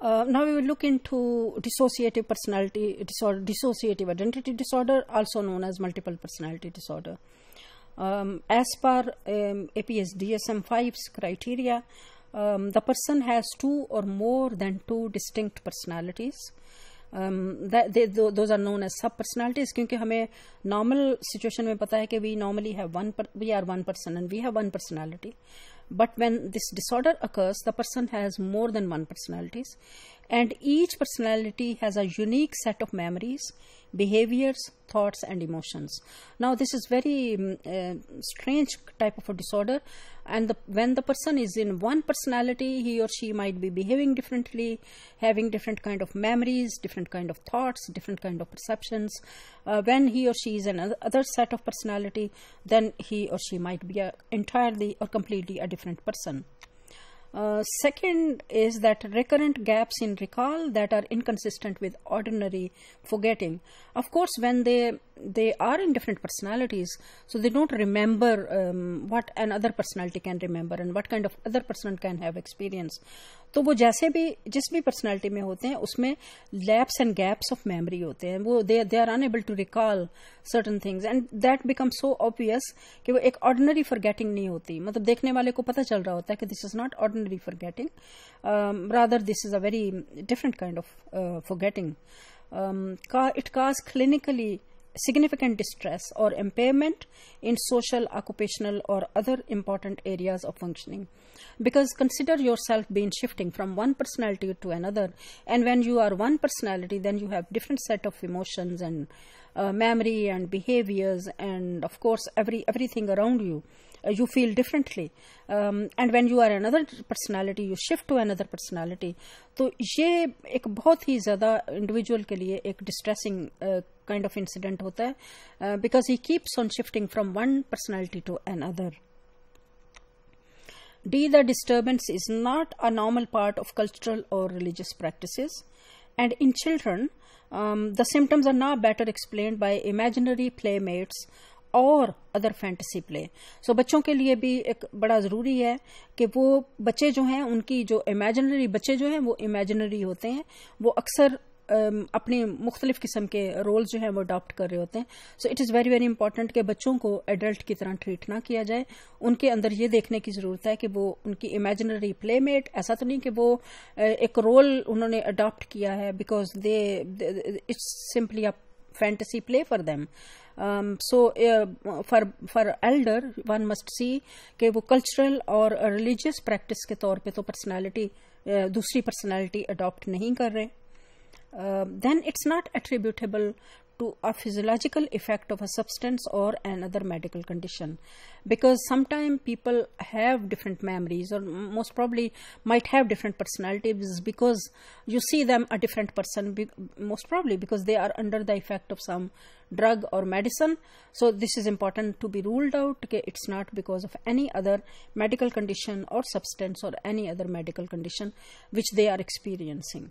Uh, now we will look into dissociative personality disorder, dissociative identity disorder, also known as multiple personality disorder. Um, as per um, APS DSM 5's criteria, um, the person has two or more than two distinct personalities. Um, that they, those are known as sub personalities क्योंकि हमें normal situation में पता है we normally have one per, we are one person and we have one personality but when this disorder occurs, the person has more than one personalities and each personality has a unique set of memories behaviors thoughts and emotions now this is very um, uh, strange type of a disorder and the, when the person is in one personality he or she might be behaving differently having different kind of memories different kind of thoughts different kind of perceptions uh, when he or she is another set of personality then he or she might be a entirely or completely a different person uh, second is that recurrent gaps in recall that are inconsistent with ordinary forgetting. Of course, when they they are in different personalities so they don't remember um, what another personality can remember and what kind of other person can have experience तो वो जैसे भी जिस भी personality में होते हैं उसमें lapse and gaps of memory होते हैं वो they they are unable to recall certain things and that become so obvious कि वो एक ऑर्डिनरी फॉरगेटिंग नहीं होती मतलब देखने वाले को पता चल रहा होता है कि this is not ordinary forgetting rather this is a very different kind of forgetting it cause clinically significant distress or impairment in social, occupational, or other important areas of functioning. Because consider yourself being shifting from one personality to another, and when you are one personality, then you have different set of emotions and uh, memory and behaviors, and of course every everything around you. Uh, you feel differently um, and when you are another personality you shift to another personality So, ये एक बहुत ही ज़्यादा individual के लिए एक kind of incident hota hai uh, because he keeps on shifting from one personality to another. D. The disturbance is not a normal part of cultural or religious practices. And in children, um, the symptoms are now better explained by imaginary playmates और other fantasy play so बच्चों के लिए भी एक बड़ा ज़रूरी है कि वो बच्चे जो हैं उनकी जो इमेजनरी बच्चे जो हैं वो इमेजनरी होते हैं वो अक्सर Um, अपने मुख्तलिफ किस्म के रोल जो है वो अडॉप्ट कर रहे होते हैं so it is very very important कि बच्चों को एडल्ट की तरह ट्रीट ना किया जाए उनके अंदर ये देखने की ज़रूरत है कि वो उनकी इमेजनरी प्ले मेट ऐसा तो नहीं कि वो uh, एक रोल उन्होंने अडॉप्ट किया है because they it's simply a fantasy play for them so for for elder one must see कि वो कल्चरल और रिलीजियस प्रैक्टिस के तौर पे तो पर्सनैलिटी uh, दूसरी पर्सनैलिटी अडॉप्ट नहीं कर रहे Uh, then it's not attributable to a physiological effect of a substance or another medical condition because sometimes people have different memories or most probably might have different personalities because you see them a different person most probably because they are under the effect of some drug or medicine so this is important to be ruled out okay, it's not because of any other medical condition or substance or any other medical condition which they are experiencing